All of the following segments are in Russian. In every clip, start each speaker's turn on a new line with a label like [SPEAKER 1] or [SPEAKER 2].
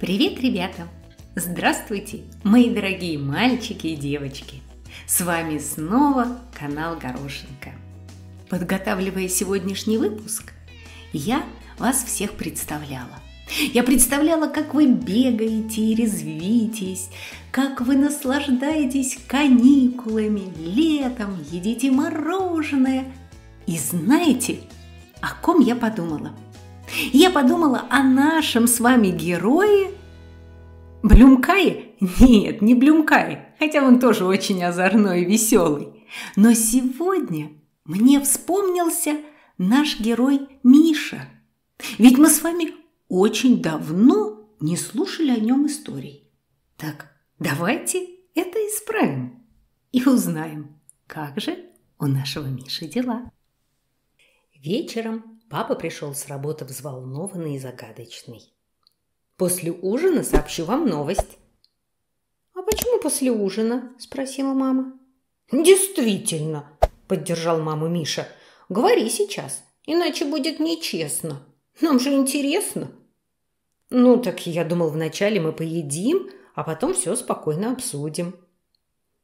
[SPEAKER 1] Привет, ребята! Здравствуйте, мои дорогие мальчики и девочки! С вами снова канал Горошенко. Подготавливая сегодняшний выпуск, я вас всех представляла. Я представляла, как вы бегаете и резвитесь, как вы наслаждаетесь каникулами, летом, едите мороженое. И знаете, о ком я подумала – я подумала о а нашем с вами герое Блюмкае? Нет, не Блюмкае, хотя он тоже очень озорной и веселый. Но сегодня мне вспомнился наш герой Миша. Ведь мы с вами очень давно не слушали о нем историй. Так, давайте это исправим и узнаем, как же у нашего Миши дела. Вечером Папа пришел с работы взволнованный и загадочный. «После ужина сообщу вам новость». «А почему после ужина?» – спросила мама. «Действительно!» – поддержал маму Миша. «Говори сейчас, иначе будет нечестно. Нам же интересно». «Ну так я думал, вначале мы поедим, а потом все спокойно обсудим».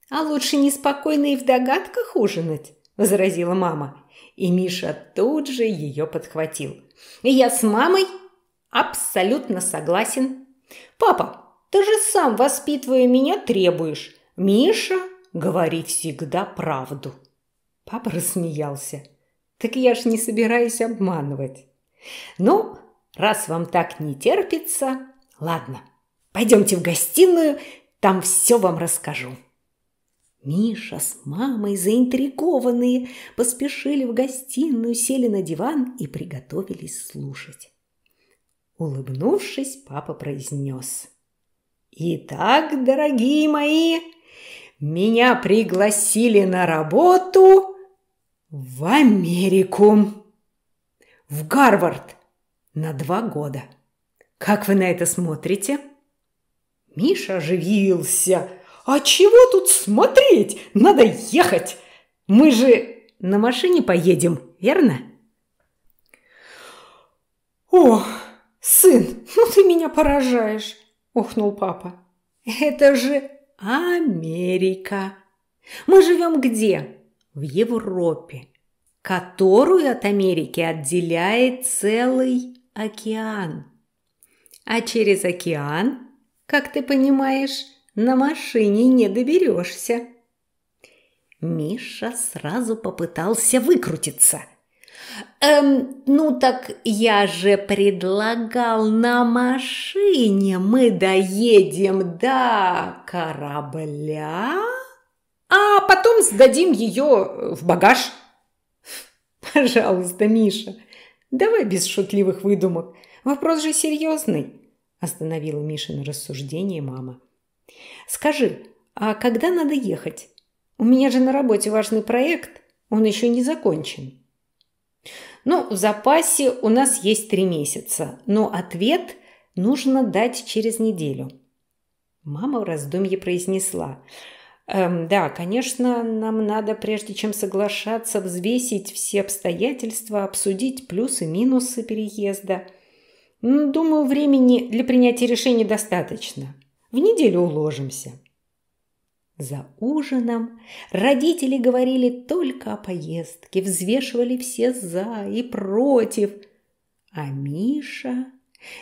[SPEAKER 1] «А лучше неспокойно и в догадках ужинать», – возразила мама и Миша тут же ее подхватил. «Я с мамой абсолютно согласен. Папа, ты же сам, воспитывая меня, требуешь. Миша, говори всегда правду». Папа рассмеялся. «Так я ж не собираюсь обманывать». «Ну, раз вам так не терпится, ладно, пойдемте в гостиную, там все вам расскажу». Миша с мамой, заинтригованные, поспешили в гостиную, сели на диван и приготовились слушать. Улыбнувшись, папа произнес. «Итак, дорогие мои, меня пригласили на работу в Америку, в Гарвард на два года. Как вы на это смотрите?» Миша оживился – «А чего тут смотреть? Надо ехать! Мы же на машине поедем, верно?» О, сын, ну ты меня поражаешь!» – ухнул папа. «Это же Америка! Мы живем где? В Европе, которую от Америки отделяет целый океан. А через океан, как ты понимаешь, на машине не доберешься. Миша сразу попытался выкрутиться. «Эм, ну так я же предлагал на машине мы доедем до корабля, а потом сдадим ее в багаж». «Пожалуйста, Миша, давай без шутливых выдумок. Вопрос же серьезный», – остановила Мишин рассуждение мама. «Скажи, а когда надо ехать? У меня же на работе важный проект, он еще не закончен». «Ну, в запасе у нас есть три месяца, но ответ нужно дать через неделю». Мама в раздумье произнесла. Эм, «Да, конечно, нам надо, прежде чем соглашаться, взвесить все обстоятельства, обсудить плюсы и минусы переезда. Думаю, времени для принятия решения достаточно». В неделю уложимся. За ужином родители говорили только о поездке, взвешивали все «за» и «против». А Миша...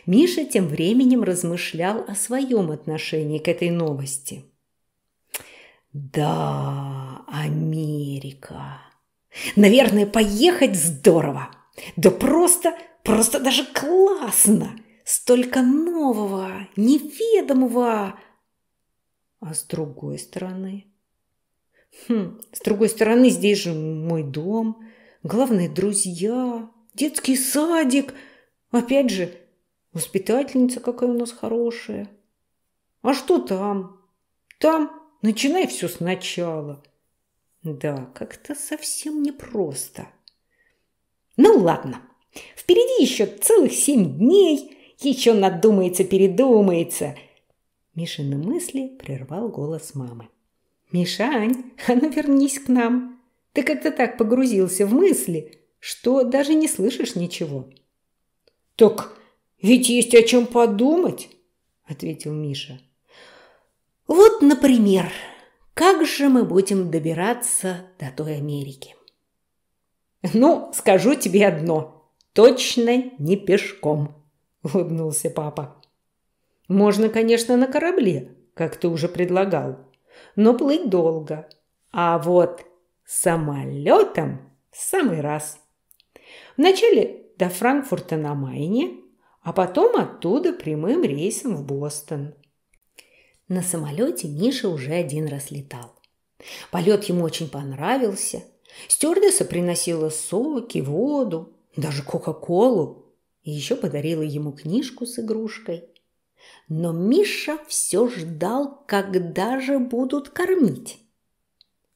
[SPEAKER 1] Миша тем временем размышлял о своем отношении к этой новости. «Да, Америка! Наверное, поехать здорово! Да просто, просто даже классно!» столько нового, неведомого. А с другой стороны... Хм, с другой стороны, здесь же мой дом, главные друзья, детский садик. Опять же, воспитательница какая у нас хорошая. А что там? Там начинай все сначала. Да, как-то совсем непросто. Ну ладно, впереди еще целых семь дней – еще надумается, передумается!» Мишины мысли прервал голос мамы. «Мишань, а ну вернись к нам! Ты как-то так погрузился в мысли, что даже не слышишь ничего». «Так ведь есть о чем подумать», – ответил Миша. «Вот, например, как же мы будем добираться до той Америки?» «Ну, скажу тебе одно, точно не пешком», – улыбнулся папа. «Можно, конечно, на корабле, как ты уже предлагал, но плыть долго. А вот самолетом в самый раз. Вначале до Франкфурта на Майне, а потом оттуда прямым рейсом в Бостон». На самолете Миша уже один раз летал. Полет ему очень понравился. Стюардесса приносила соки, воду, даже кока-колу. И еще подарила ему книжку с игрушкой. Но Миша все ждал, когда же будут кормить.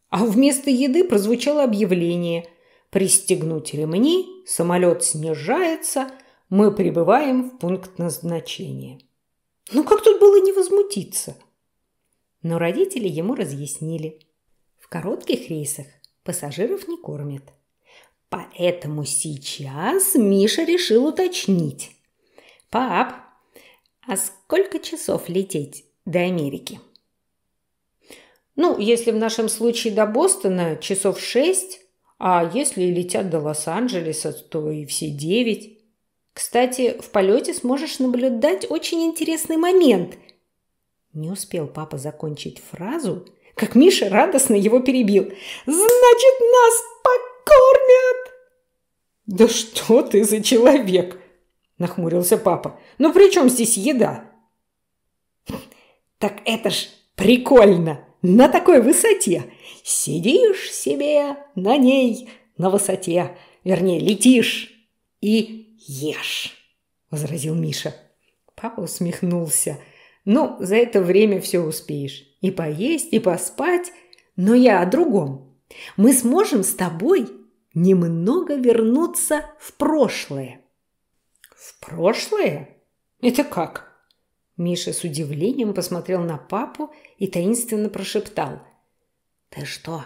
[SPEAKER 1] А вместо еды прозвучало объявление «Пристегнуть ремни, самолет снижается, мы прибываем в пункт назначения». Ну как тут было не возмутиться? Но родители ему разъяснили. В коротких рейсах пассажиров не кормят. Поэтому сейчас Миша решил уточнить. «Пап, а сколько часов лететь до Америки?» «Ну, если в нашем случае до Бостона часов шесть, а если летят до Лос-Анджелеса, то и все девять. Кстати, в полете сможешь наблюдать очень интересный момент». Не успел папа закончить фразу, как Миша радостно его перебил. «Значит, нас покормят!» «Да что ты за человек?» – нахмурился папа. «Ну при чем здесь еда?» «Так это ж прикольно! На такой высоте! Сидишь себе на ней, на высоте, вернее, летишь и ешь!» – возразил Миша. Папа усмехнулся. «Ну, за это время все успеешь. И поесть, и поспать. Но я о другом. Мы сможем с тобой немного вернуться в прошлое. В прошлое? Это как? Миша с удивлением посмотрел на папу и таинственно прошептал. «Ты что,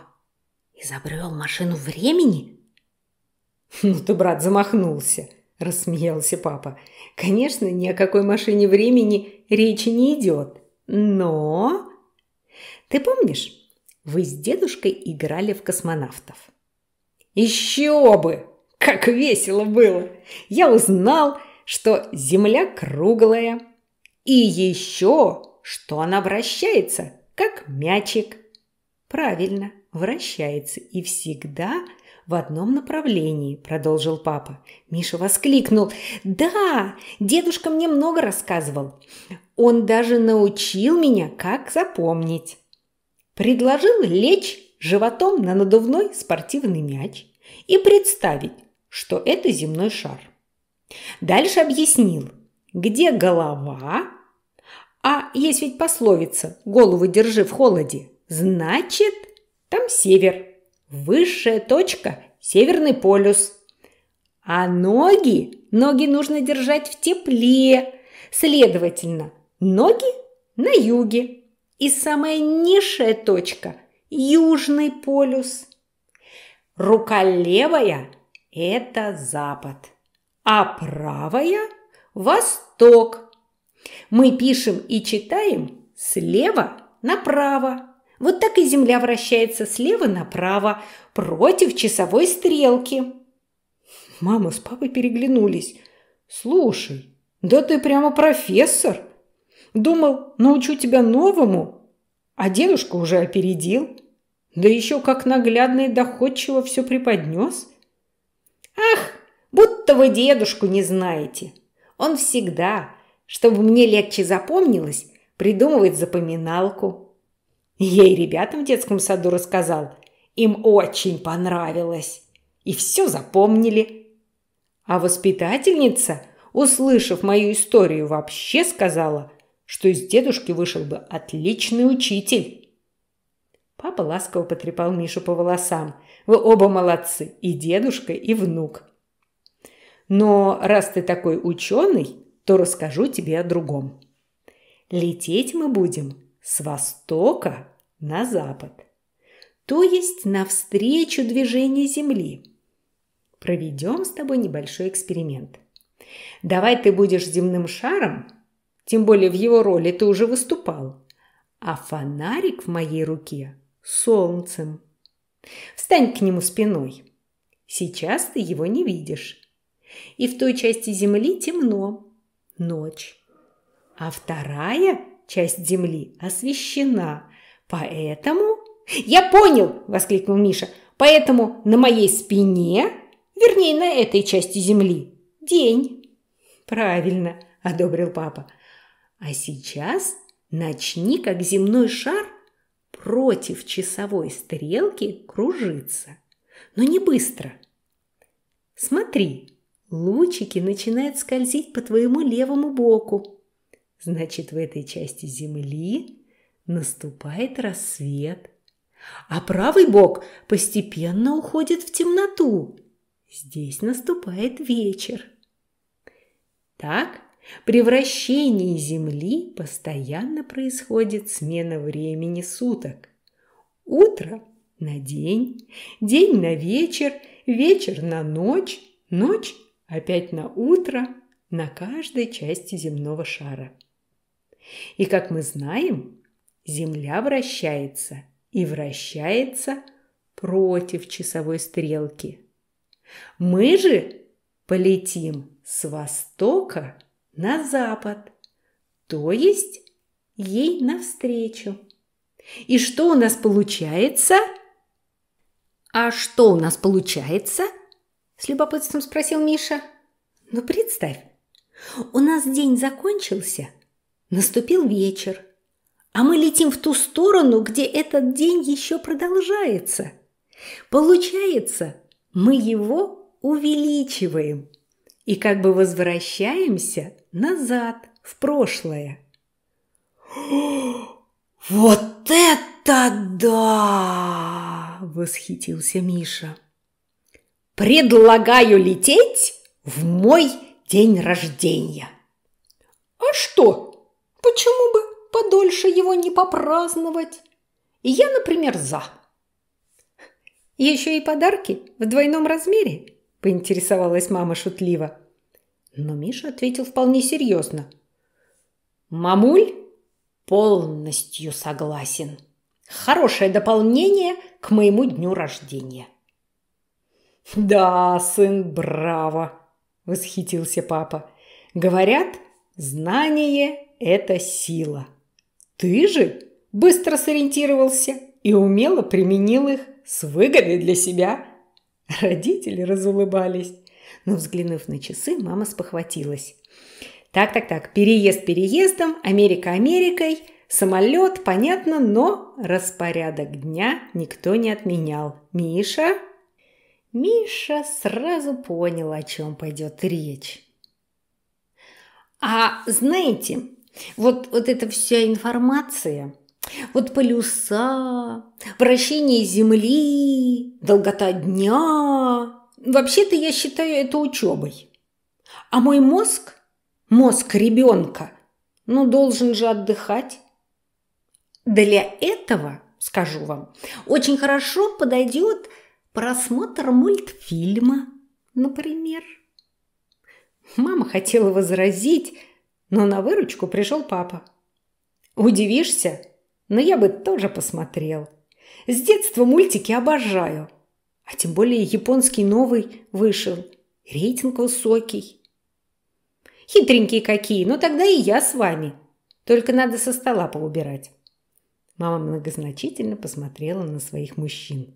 [SPEAKER 1] изобрел машину времени?» «Ну ты, брат, замахнулся!» – рассмеялся папа. «Конечно, ни о какой машине времени речи не идет. Но...» «Ты помнишь, вы с дедушкой играли в космонавтов?» Еще бы! Как весело было! Я узнал, что Земля круглая. И еще, что она вращается, как мячик. Правильно, вращается и всегда в одном направлении, продолжил папа. Миша воскликнул. Да, дедушка мне много рассказывал. Он даже научил меня, как запомнить. Предложил лечь животом на надувной спортивный мяч и представить, что это земной шар. Дальше объяснил, где голова, а есть ведь пословица «голову держи в холоде», значит, там север, высшая точка – северный полюс. А ноги, ноги нужно держать в тепле, следовательно, ноги на юге. И самая низшая точка – Южный полюс. Рука левая – это запад, а правая – восток. Мы пишем и читаем слева направо. Вот так и Земля вращается слева направо, против часовой стрелки. Мама с папой переглянулись. «Слушай, да ты прямо профессор! Думал, научу тебя новому, а дедушка уже опередил. Да еще как наглядно и доходчиво все преподнес. «Ах, будто вы дедушку не знаете! Он всегда, чтобы мне легче запомнилось, придумывает запоминалку». Я и ребятам в детском саду рассказал. Им очень понравилось. И все запомнили. А воспитательница, услышав мою историю, вообще сказала – что из дедушки вышел бы отличный учитель. Папа ласково потрепал Мишу по волосам. Вы оба молодцы, и дедушка, и внук. Но раз ты такой ученый, то расскажу тебе о другом. Лететь мы будем с востока на запад, то есть навстречу движению Земли. Проведем с тобой небольшой эксперимент. Давай ты будешь земным шаром, тем более в его роли ты уже выступал. А фонарик в моей руке солнцем. Встань к нему спиной. Сейчас ты его не видишь. И в той части земли темно. Ночь. А вторая часть земли освещена. Поэтому... «Я понял!» – воскликнул Миша. «Поэтому на моей спине, вернее, на этой части земли, день». «Правильно. – одобрил папа. «А сейчас начни, как земной шар, против часовой стрелки кружиться. Но не быстро. Смотри, лучики начинают скользить по твоему левому боку. Значит, в этой части земли наступает рассвет. А правый бок постепенно уходит в темноту. Здесь наступает вечер. Так при вращении Земли постоянно происходит смена времени суток. Утро на день, день на вечер, вечер на ночь, ночь опять на утро на каждой части земного шара. И как мы знаем, Земля вращается и вращается против часовой стрелки. Мы же полетим с востока – на запад, то есть ей навстречу. И что у нас получается? А что у нас получается? С любопытством спросил Миша. Ну представь, у нас день закончился, наступил вечер, а мы летим в ту сторону, где этот день еще продолжается. Получается, мы его увеличиваем и как бы возвращаемся назад, в прошлое. «Вот это да!» – восхитился Миша. «Предлагаю лететь в мой день рождения!» «А что? Почему бы подольше его не попраздновать? Я, например, за!» «Еще и подарки в двойном размере?» – поинтересовалась мама шутливо. Но Миша ответил вполне серьезно. «Мамуль полностью согласен. Хорошее дополнение к моему дню рождения». «Да, сын, браво!» – восхитился папа. «Говорят, знание – это сила. Ты же быстро сориентировался и умело применил их с выгодой для себя». Родители разулыбались. Но взглянув на часы, мама спохватилась. Так-так-так, переезд переездом, Америка Америкой, самолет, понятно, но распорядок дня никто не отменял. Миша? Миша сразу понял, о чем пойдет речь. А знаете, вот, вот эта вся информация, вот полюса, вращение Земли, долгота дня, Вообще-то я считаю это учебой. А мой мозг, мозг ребенка, ну должен же отдыхать. Для этого, скажу вам, очень хорошо подойдет просмотр мультфильма, например. Мама хотела возразить, но на выручку пришел папа. Удивишься, но я бы тоже посмотрел. С детства мультики обожаю – а тем более японский новый вышел. Рейтинг высокий. Хитренькие какие, но тогда и я с вами. Только надо со стола поубирать. Мама многозначительно посмотрела на своих мужчин.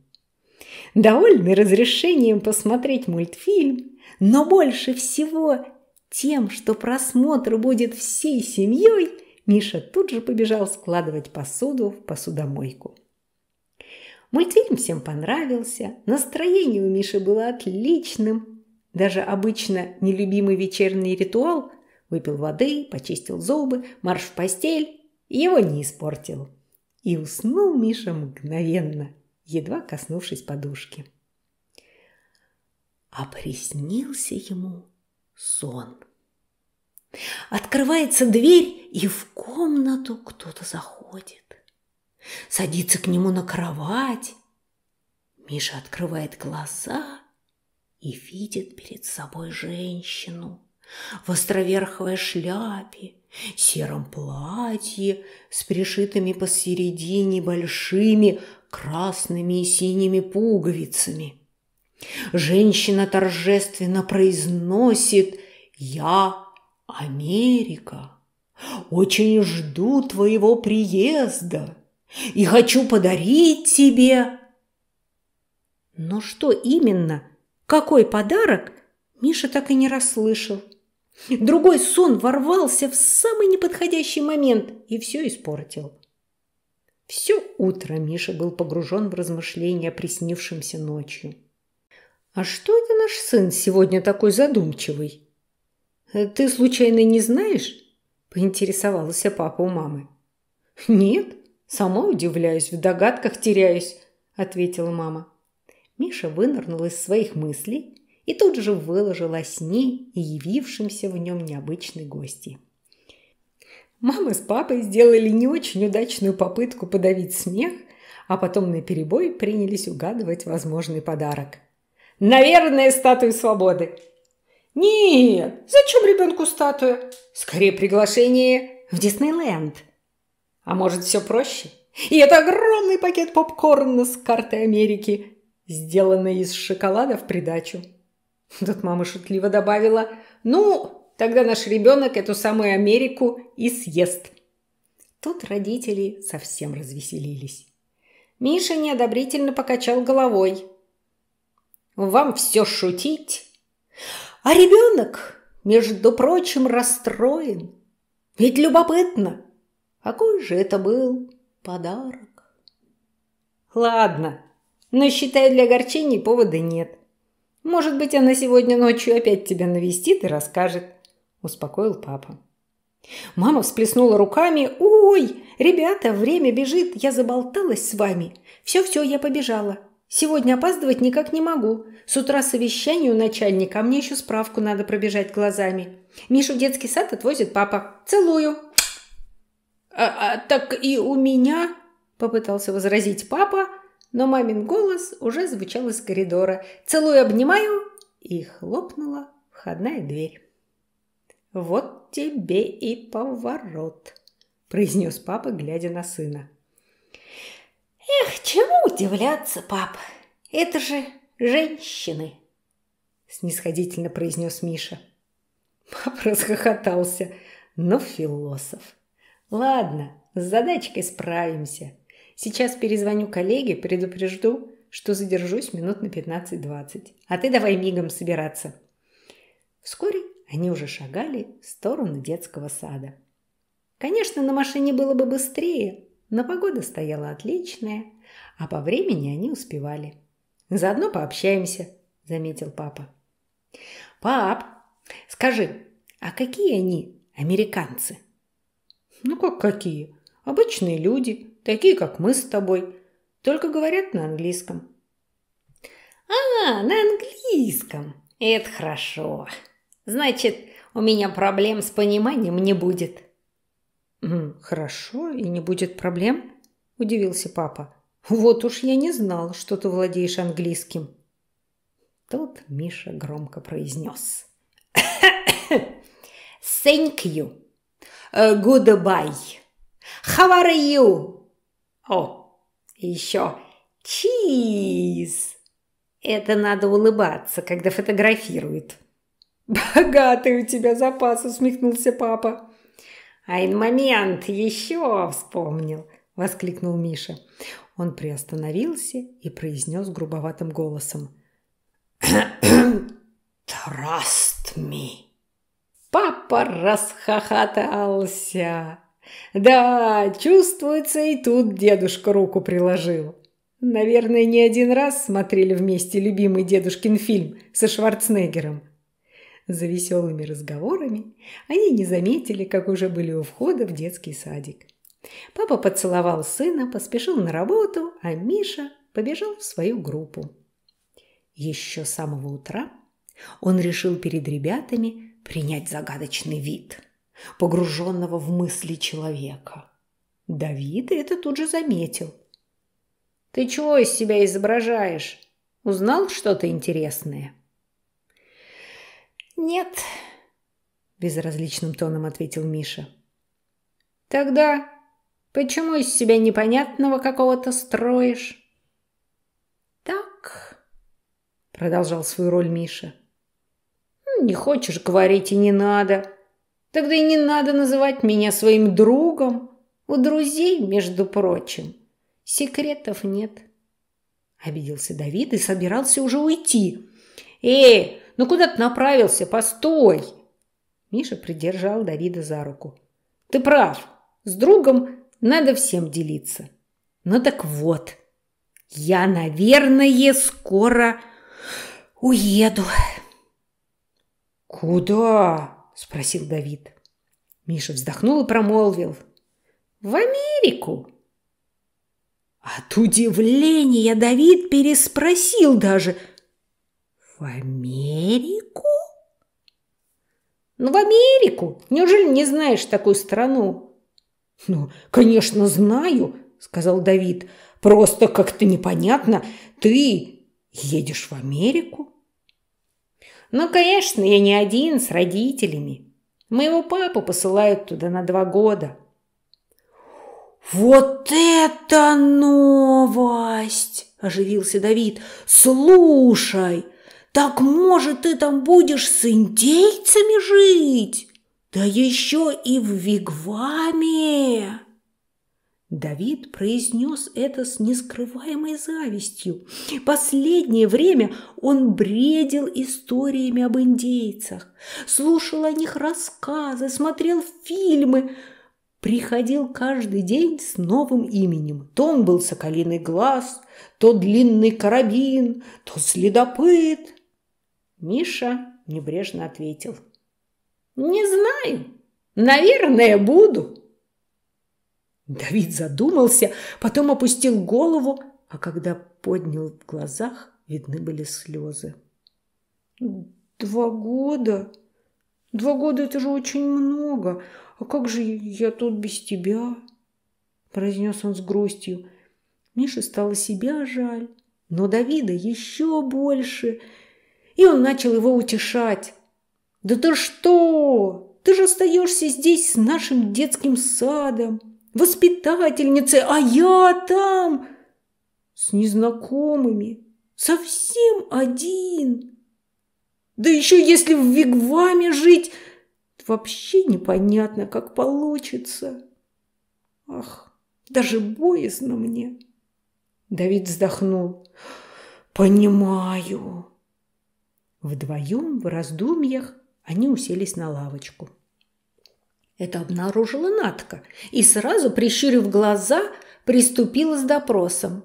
[SPEAKER 1] Довольны разрешением посмотреть мультфильм, но больше всего тем, что просмотр будет всей семьей, Миша тут же побежал складывать посуду в посудомойку. Мультфильм всем понравился, настроение у Миши было отличным. Даже обычно нелюбимый вечерний ритуал – выпил воды, почистил зубы, марш в постель – его не испортил. И уснул Миша мгновенно, едва коснувшись подушки. А приснился ему сон. Открывается дверь, и в комнату кто-то заходит садится к нему на кровать. Миша открывает глаза и видит перед собой женщину в островерховой шляпе, сером платье с пришитыми посередине большими красными и синими пуговицами. Женщина торжественно произносит «Я Америка! Очень жду твоего приезда!» и хочу подарить тебе». Но что именно, какой подарок, Миша так и не расслышал. Другой сон ворвался в самый неподходящий момент и все испортил. Все утро Миша был погружен в размышления о приснившемся ночью. «А что это наш сын сегодня такой задумчивый?» «Ты случайно не знаешь?» – поинтересовался папа у мамы. «Нет, «Сама удивляюсь, в догадках теряюсь», – ответила мама. Миша вынырнул из своих мыслей и тут же выложил о сне и явившемся в нем необычной гости. Мама с папой сделали не очень удачную попытку подавить смех, а потом на перебой принялись угадывать возможный подарок. «Наверное, статую свободы!» «Нет, зачем ребенку статуя? Скорее приглашение в Диснейленд!» А может, все проще? И это огромный пакет попкорна с картой Америки, сделанный из шоколада в придачу. Тут мама шутливо добавила, ну, тогда наш ребенок эту самую Америку и съест. Тут родители совсем развеселились. Миша неодобрительно покачал головой. «Вам все шутить? А ребенок, между прочим, расстроен. Ведь любопытно, какой же это был подарок? Ладно, но считаю, для огорчений повода нет. Может быть, она сегодня ночью опять тебя навестит и расскажет, успокоил папа. Мама всплеснула руками. «Ой, ребята, время бежит, я заболталась с вами. Все-все, я побежала. Сегодня опаздывать никак не могу. С утра совещание у начальника, а мне еще справку надо пробежать глазами. Мишу в детский сад отвозит папа. Целую!» А, а, «Так и у меня», – попытался возразить папа, но мамин голос уже звучал из коридора. «Целую, обнимаю!» И хлопнула входная дверь. «Вот тебе и поворот», – произнес папа, глядя на сына. «Эх, чему удивляться, пап? Это же женщины!» – снисходительно произнес Миша. Папа расхохотался, но ну, философ. Ладно, с задачкой справимся. Сейчас перезвоню коллеге, предупрежду, что задержусь минут на 15-20. А ты давай мигом собираться. Вскоре они уже шагали в сторону детского сада. Конечно, на машине было бы быстрее, но погода стояла отличная, а по времени они успевали. «Заодно пообщаемся», – заметил папа. «Пап, скажи, а какие они, американцы?» Ну как какие? Обычные люди, такие как мы с тобой, только говорят на английском. А, на английском. Это хорошо. Значит, у меня проблем с пониманием не будет. Хорошо, и не будет проблем, удивился папа. Вот уж я не знал, что ты владеешь английским. Тут Миша громко произнес. Thank you. Э, «Гудбай». «How are you?» «О, еще чиз!» Это надо улыбаться, когда фотографирует. «Богатый у тебя запас», – усмехнулся папа. «Айн момент, еще вспомнил», – воскликнул Миша. Он приостановился и произнес грубоватым голосом. «Trust me». Папа расхохотался. Да, чувствуется, и тут дедушка руку приложил. Наверное, не один раз смотрели вместе любимый дедушкин фильм со Шварценеггером. За веселыми разговорами они не заметили, как уже были у входа в детский садик. Папа поцеловал сына, поспешил на работу, а Миша побежал в свою группу. Еще с самого утра он решил перед ребятами принять загадочный вид погруженного в мысли человека. Давид это тут же заметил. «Ты чего из себя изображаешь? Узнал что-то интересное?» «Нет», – безразличным тоном ответил Миша. «Тогда почему из себя непонятного какого-то строишь?» «Так», – продолжал свою роль Миша, – не хочешь говорить и не надо. Тогда и не надо называть меня своим другом. У друзей, между прочим, секретов нет. Обиделся Давид и собирался уже уйти. «Эй, ну куда ты направился? Постой!» Миша придержал Давида за руку. «Ты прав. С другом надо всем делиться. Ну так вот, я, наверное, скоро уеду». «Куда?» – спросил Давид. Миша вздохнул и промолвил. «В Америку!» От удивления Давид переспросил даже. «В Америку?» «Ну, в Америку! Неужели не знаешь такую страну?» «Ну, конечно, знаю!» – сказал Давид. «Просто как-то непонятно. Ты едешь в Америку?» Но, конечно, я не один, с родителями. Моего папу посылают туда на два года. «Вот это новость!» – оживился Давид. «Слушай, так, может, ты там будешь с индейцами жить? Да еще и в Вигваме!» Давид произнес это с нескрываемой завистью. Последнее время он бредил историями об индейцах, слушал о них рассказы, смотрел фильмы, приходил каждый день с новым именем. То он был соколиный глаз, то длинный карабин, то следопыт. Миша небрежно ответил. «Не знаю. Наверное, буду». Давид задумался, потом опустил голову, а когда поднял в глазах, видны были слезы. «Два года? Два года – это же очень много. А как же я тут без тебя?» – произнес он с грустью. Мише стало себя жаль, но Давида еще больше. И он начал его утешать. «Да ты что? Ты же остаешься здесь с нашим детским садом!» воспитательницы, а я там с незнакомыми, совсем один. Да еще если в вигваме жить, вообще непонятно, как получится. Ах, даже боязно мне. Давид вздохнул. Понимаю. Вдвоем в раздумьях они уселись на лавочку. Это обнаружила Натка и сразу, прищурив глаза, приступила с допросом.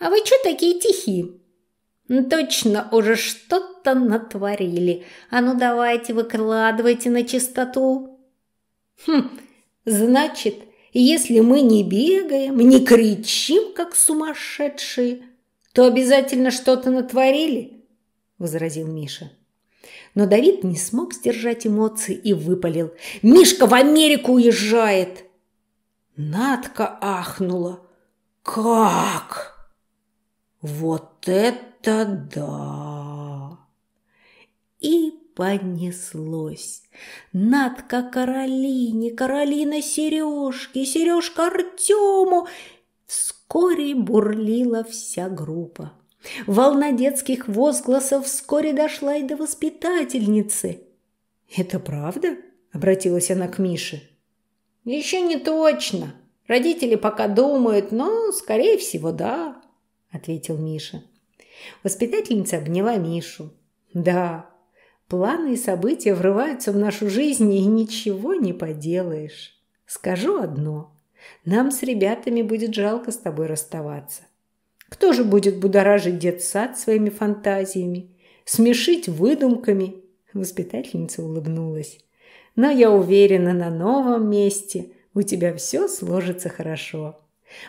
[SPEAKER 1] «А вы что такие тихие?» ну, «Точно уже что-то натворили. А ну давайте, выкладывайте на чистоту». «Хм, значит, если мы не бегаем, не кричим, как сумасшедшие, то обязательно что-то натворили?» – возразил Миша. Но Давид не смог сдержать эмоции и выпалил. «Мишка в Америку уезжает!» Надка ахнула. «Как?» «Вот это да!» И понеслось. Надка Каролине, Каролина Сережке, Сережка Артему. Вскоре бурлила вся группа. Волна детских возгласов вскоре дошла и до воспитательницы. «Это правда?» – обратилась она к Мише. «Еще не точно. Родители пока думают, но, скорее всего, да», – ответил Миша. Воспитательница обняла Мишу. «Да, планы и события врываются в нашу жизнь, и ничего не поделаешь. Скажу одно. Нам с ребятами будет жалко с тобой расставаться. Кто же будет будоражить детсад своими фантазиями, смешить выдумками? Воспитательница улыбнулась. Но я уверена, на новом месте у тебя все сложится хорошо.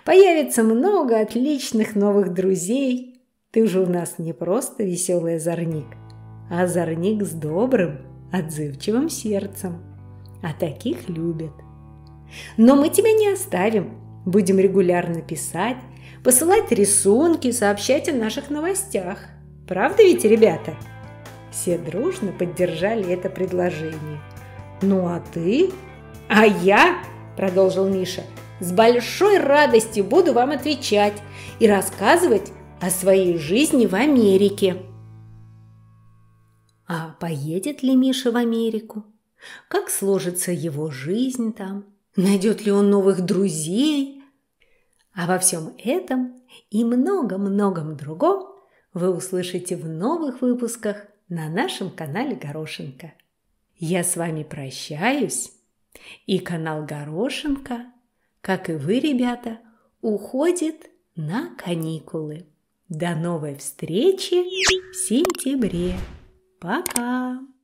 [SPEAKER 1] Появится много отличных новых друзей. Ты же у нас не просто веселый озорник, а озорник с добрым, отзывчивым сердцем. А таких любят. Но мы тебя не оставим. Будем регулярно писать посылать рисунки, сообщать о наших новостях. Правда ведь, ребята? Все дружно поддержали это предложение. Ну а ты? А я, продолжил Миша, с большой радостью буду вам отвечать и рассказывать о своей жизни в Америке. А поедет ли Миша в Америку? Как сложится его жизнь там? Найдет ли он новых друзей? А во всем этом и многом-многом другом вы услышите в новых выпусках на нашем канале Горошенко. Я с вами прощаюсь, и канал Горошенко, как и вы, ребята, уходит на каникулы. До новой встречи в сентябре. Пока!